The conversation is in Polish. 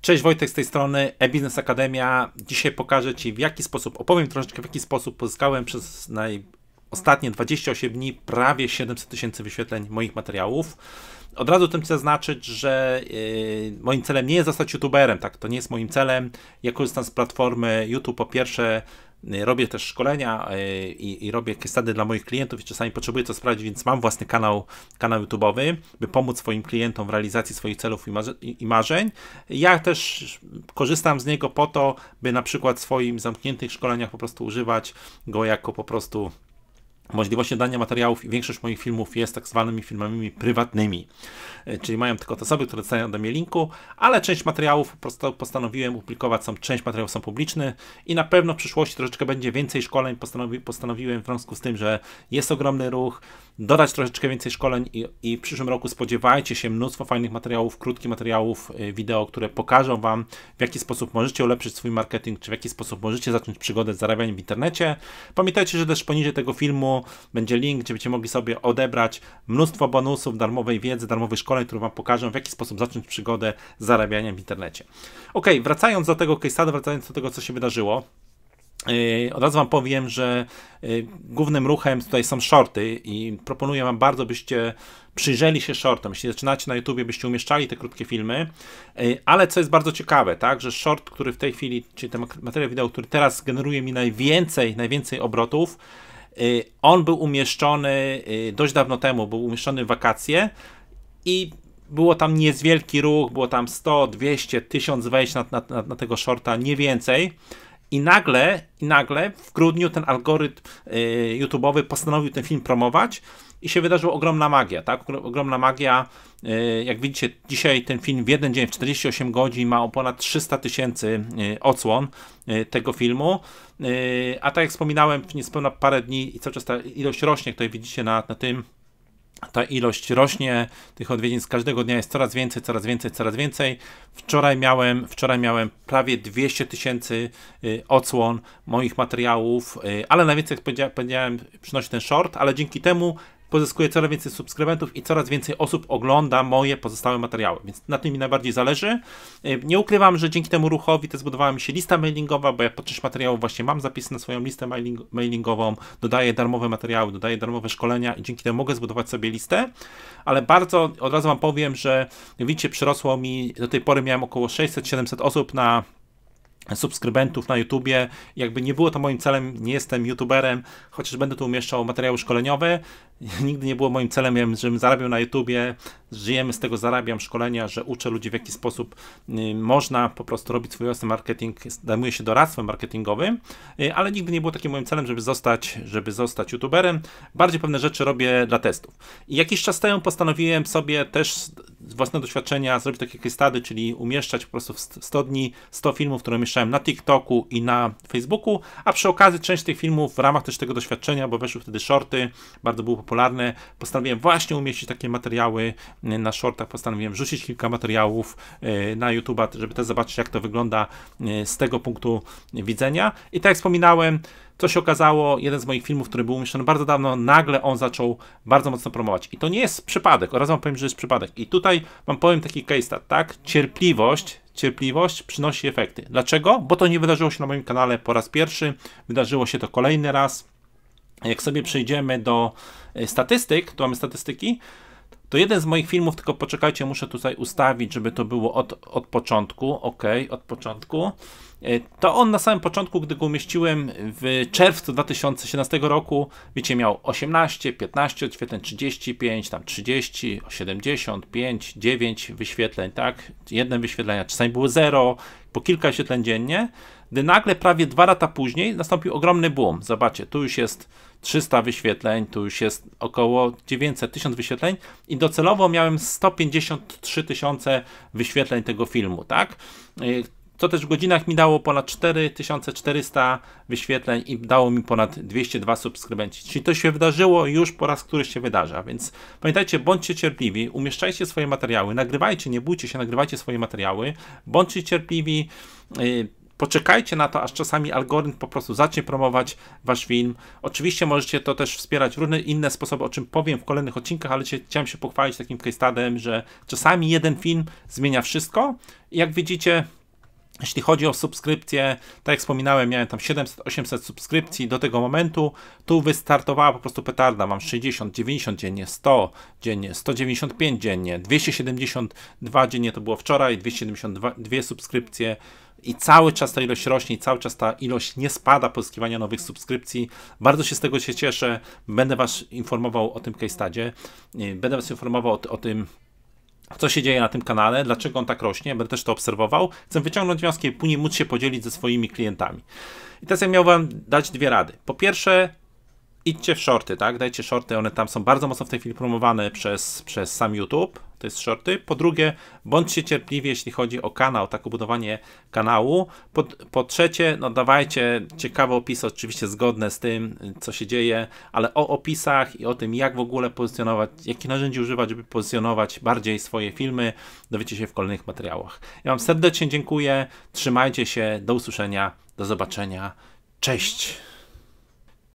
Cześć Wojtek z tej strony e-Business Akademia. Dzisiaj pokażę Ci w jaki sposób, opowiem troszeczkę w jaki sposób pozyskałem przez naj... ostatnie 28 dni prawie 700 tysięcy wyświetleń moich materiałów. Od razu tym chcę zaznaczyć, że yy, moim celem nie jest zostać youtuberem, tak? To nie jest moim celem. Ja korzystam z platformy YouTube po pierwsze Y, robię też szkolenia y, i, i robię kestady dla moich klientów i czasami potrzebuję to sprawdzić, więc mam własny kanał, kanał YouTube'owy, by pomóc swoim klientom w realizacji swoich celów i, marze i marzeń. Ja też korzystam z niego po to, by na przykład w swoim zamkniętych szkoleniach po prostu używać go jako po prostu możliwość dania materiałów. i Większość moich filmów jest tak zwanymi filmami prywatnymi, e, czyli mają tylko te osoby, które dostają do mnie linku, ale część materiałów po prostu postanowiłem publikować, są, część materiałów są publiczne i na pewno w przyszłości troszeczkę będzie więcej szkoleń, postanowi, postanowiłem w związku z tym, że jest ogromny ruch, dodać troszeczkę więcej szkoleń i, i w przyszłym roku spodziewajcie się mnóstwo fajnych materiałów, krótkich materiałów, e, wideo, które pokażą Wam w jaki sposób możecie ulepszyć swój marketing, czy w jaki sposób możecie zacząć przygodę z zarabianiem w internecie. Pamiętajcie, że też poniżej tego filmu będzie link, gdzie będziecie mogli sobie odebrać mnóstwo bonusów, darmowej wiedzy, darmowych szkoleń, które Wam pokażą, w jaki sposób zacząć przygodę z zarabianiem w internecie. Ok, wracając do tego case wracając do tego, co się wydarzyło. Y, od razu Wam powiem, że y, głównym ruchem tutaj są shorty i proponuję Wam bardzo, byście przyjrzeli się shortom. Jeśli zaczynacie na YouTube, byście umieszczali te krótkie filmy, y, ale co jest bardzo ciekawe, tak, że short, który w tej chwili, czyli ten materiał wideo, który teraz generuje mi najwięcej, najwięcej obrotów, Y, on był umieszczony y, dość dawno temu, był umieszczony w wakacje i było tam niezwielki ruch, było tam 100, 200, 1000 wejść na, na, na tego shorta, nie więcej. I nagle, i nagle w grudniu ten algorytm y, YouTube'owy postanowił ten film promować i się wydarzyła ogromna magia, tak? Ogromna magia. Y, jak widzicie, dzisiaj ten film w jeden dzień, w 48 godzin ma o ponad 300 tysięcy y, odsłon y, tego filmu. A tak jak wspominałem, niespełna parę dni i cały czas ta ilość rośnie, tutaj widzicie na, na tym ta ilość rośnie, tych odwiedzin z każdego dnia jest coraz więcej, coraz więcej, coraz więcej. Wczoraj miałem, wczoraj miałem prawie 200 tysięcy y, odsłon moich materiałów, y, ale najwięcej, jak powiedziałem, przynosi ten short, ale dzięki temu pozyskuję coraz więcej subskrybentów i coraz więcej osób ogląda moje pozostałe materiały, więc na tym mi najbardziej zależy. E, nie ukrywam, że dzięki temu ruchowi też zbudowała mi się lista mailingowa, bo ja podczas materiału właśnie mam zapisy na swoją listę mailing mailingową, dodaję darmowe materiały, dodaję darmowe szkolenia i dzięki temu mogę zbudować sobie listę, ale bardzo od razu wam powiem, że widzicie, przyrosło mi, do tej pory miałem około 600-700 osób na subskrybentów na YouTubie. Jakby nie było to moim celem, nie jestem YouTuberem, chociaż będę tu umieszczał materiały szkoleniowe. Nigdy nie było moim celem, żebym zarabiał na YouTubie. Żyjemy z tego, zarabiam szkolenia, że uczę ludzi w jaki sposób y, można po prostu robić swój własny marketing. Zajmuję się doradztwem marketingowym, y, ale nigdy nie było takim moim celem, żeby zostać, żeby zostać YouTuberem. Bardziej pewne rzeczy robię dla testów. I jakiś czas temu postanowiłem sobie też z własnego doświadczenia zrobić takie case study, czyli umieszczać po prostu w 100 dni 100 filmów, które umieszczam umieszczałem na TikToku i na Facebooku, a przy okazji część tych filmów w ramach też tego doświadczenia, bo weszły wtedy shorty, bardzo były popularne, postanowiłem właśnie umieścić takie materiały y, na shortach, postanowiłem wrzucić kilka materiałów y, na YouTube'a, żeby też zobaczyć jak to wygląda y, z tego punktu widzenia. I tak jak wspominałem, co się okazało, jeden z moich filmów, który był umieszczony bardzo dawno, nagle on zaczął bardzo mocno promować. I to nie jest przypadek, oraz wam powiem, że jest przypadek. I tutaj wam powiem taki case stat, tak? Cierpliwość, cierpliwość przynosi efekty. Dlaczego? Bo to nie wydarzyło się na moim kanale po raz pierwszy, wydarzyło się to kolejny raz. Jak sobie przejdziemy do e, statystyk, tu mamy statystyki, to jeden z moich filmów, tylko poczekajcie, muszę tutaj ustawić, żeby to było od, od początku. Ok, od początku. E, to on na samym początku, gdy go umieściłem w czerwcu 2017 roku, wiecie, miał 18, 15 odświetleń, 35, tam 30, 75, 9 wyświetleń, tak? Jedne wyświetlenia, czasami było 0, po kilka wyświetleń dziennie. Gdy nagle, prawie dwa lata później, nastąpił ogromny boom. Zobaczcie, tu już jest 300 wyświetleń, tu już jest około 900 tysięcy wyświetleń i docelowo miałem 153 tysiące wyświetleń tego filmu, tak? Y, co też w godzinach mi dało ponad 4400 wyświetleń i dało mi ponad 202 subskrybenci. Czyli to się wydarzyło już po raz, który się wydarza. Więc pamiętajcie, bądźcie cierpliwi, umieszczajcie swoje materiały, nagrywajcie, nie bójcie się, nagrywajcie swoje materiały, bądźcie cierpliwi. Yy, Poczekajcie na to, aż czasami algorytm po prostu zacznie promować wasz film. Oczywiście możecie to też wspierać różne inne sposoby, o czym powiem w kolejnych odcinkach, ale chciałem się pochwalić takim case że czasami jeden film zmienia wszystko. jak widzicie, jeśli chodzi o subskrypcję, tak jak wspominałem, miałem tam 700-800 subskrypcji do tego momentu. Tu wystartowała po prostu petarda. Mam 60, 90 dziennie, 100 dziennie, 195 dziennie, 272 dziennie to było wczoraj, 272 subskrypcje i cały czas ta ilość rośnie i cały czas ta ilość nie spada pozyskiwania nowych subskrypcji. Bardzo się z tego się cieszę. Będę Was informował o tym case study. Będę Was informował o, o tym, co się dzieje na tym kanale, dlaczego on tak rośnie, będę też to obserwował. Chcę wyciągnąć wnioski i później móc się podzielić ze swoimi klientami. I teraz ja miał Wam dać dwie rady. Po pierwsze, idźcie w shorty, tak? Dajcie shorty, one tam są bardzo mocno w tej chwili promowane przez, przez sam YouTube to jest shorty. Po drugie, bądźcie cierpliwi, jeśli chodzi o kanał, tak o budowanie kanału. Po, po trzecie, no dawajcie ciekawe opisy, oczywiście zgodne z tym, co się dzieje, ale o opisach i o tym, jak w ogóle pozycjonować, jakie narzędzi używać, żeby pozycjonować bardziej swoje filmy, dowiecie się w kolejnych materiałach. Ja Wam serdecznie dziękuję, trzymajcie się, do usłyszenia, do zobaczenia, cześć!